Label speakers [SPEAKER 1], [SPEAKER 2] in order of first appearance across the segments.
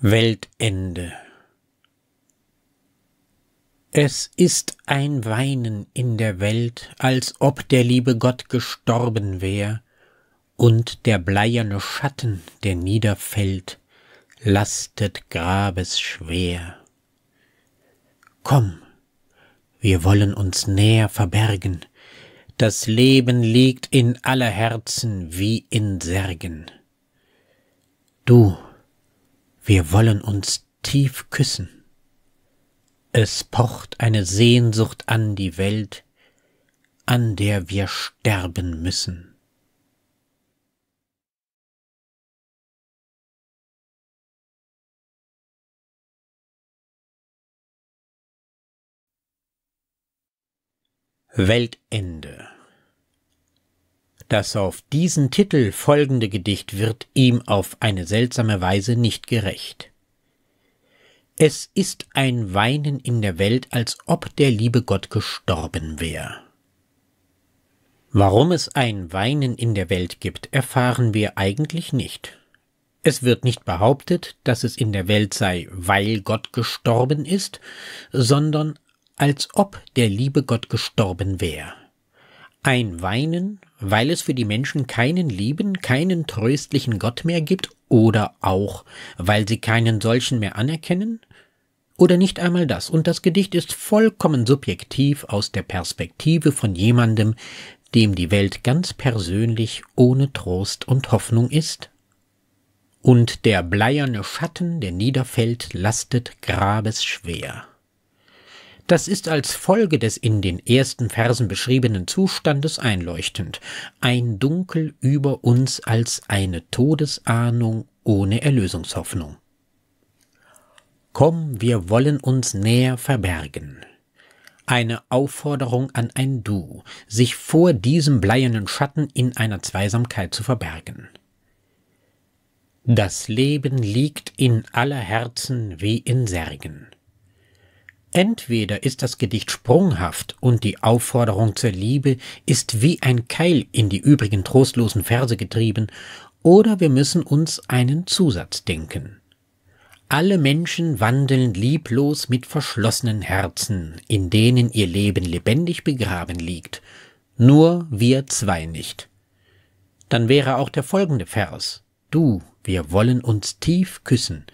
[SPEAKER 1] Weltende. Es ist ein Weinen in der Welt, als ob der liebe Gott gestorben wär, und der bleierne Schatten, der niederfällt, lastet grabesschwer. Komm, wir wollen uns näher verbergen, das Leben liegt in aller Herzen wie in Särgen. Du, wir wollen uns tief küssen. Es pocht eine Sehnsucht an die Welt, an der wir sterben müssen. Weltende das auf diesen Titel folgende Gedicht wird ihm auf eine seltsame Weise nicht gerecht. Es ist ein Weinen in der Welt, als ob der liebe Gott gestorben wäre. Warum es ein Weinen in der Welt gibt, erfahren wir eigentlich nicht. Es wird nicht behauptet, dass es in der Welt sei, weil Gott gestorben ist, sondern als ob der liebe Gott gestorben wäre ein Weinen, weil es für die Menschen keinen lieben, keinen tröstlichen Gott mehr gibt oder auch, weil sie keinen solchen mehr anerkennen? Oder nicht einmal das, und das Gedicht ist vollkommen subjektiv aus der Perspektive von jemandem, dem die Welt ganz persönlich ohne Trost und Hoffnung ist? Und der bleierne Schatten, der niederfällt, lastet grabesschwer. Das ist als Folge des in den ersten Versen beschriebenen Zustandes einleuchtend. Ein Dunkel über uns als eine Todesahnung ohne Erlösungshoffnung. Komm, wir wollen uns näher verbergen. Eine Aufforderung an ein Du, sich vor diesem bleiernen Schatten in einer Zweisamkeit zu verbergen. Das Leben liegt in aller Herzen wie in Särgen. Entweder ist das Gedicht sprunghaft und die Aufforderung zur Liebe ist wie ein Keil in die übrigen trostlosen Verse getrieben, oder wir müssen uns einen Zusatz denken. Alle Menschen wandeln lieblos mit verschlossenen Herzen, in denen ihr Leben lebendig begraben liegt, nur wir zwei nicht. Dann wäre auch der folgende Vers Du, wir wollen uns tief küssen,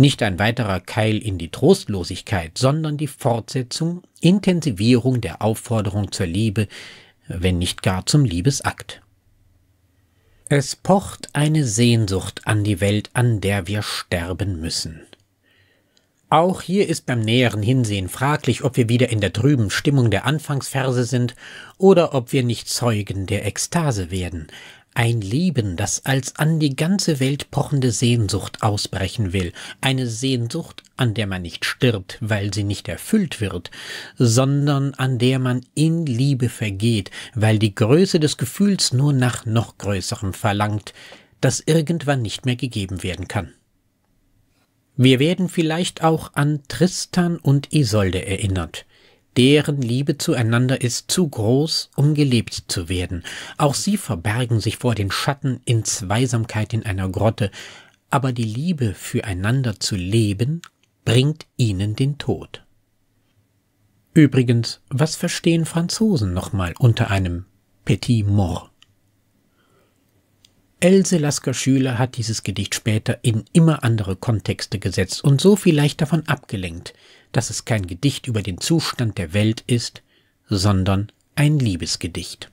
[SPEAKER 1] nicht ein weiterer Keil in die Trostlosigkeit, sondern die Fortsetzung, Intensivierung der Aufforderung zur Liebe, wenn nicht gar zum Liebesakt. Es pocht eine Sehnsucht an die Welt, an der wir sterben müssen. Auch hier ist beim näheren Hinsehen fraglich, ob wir wieder in der trüben Stimmung der Anfangsverse sind oder ob wir nicht Zeugen der Ekstase werden, ein Leben, das als an die ganze Welt pochende Sehnsucht ausbrechen will, eine Sehnsucht, an der man nicht stirbt, weil sie nicht erfüllt wird, sondern an der man in Liebe vergeht, weil die Größe des Gefühls nur nach noch Größerem verlangt, das irgendwann nicht mehr gegeben werden kann. Wir werden vielleicht auch an Tristan und Isolde erinnert, Deren Liebe zueinander ist zu groß, um gelebt zu werden. Auch sie verbergen sich vor den Schatten in Zweisamkeit in einer Grotte, aber die Liebe füreinander zu leben, bringt ihnen den Tod. Übrigens, was verstehen Franzosen nochmal unter einem Petit Mort? Else Lasker-Schüler hat dieses Gedicht später in immer andere Kontexte gesetzt und so vielleicht davon abgelenkt, dass es kein Gedicht über den Zustand der Welt ist, sondern ein Liebesgedicht.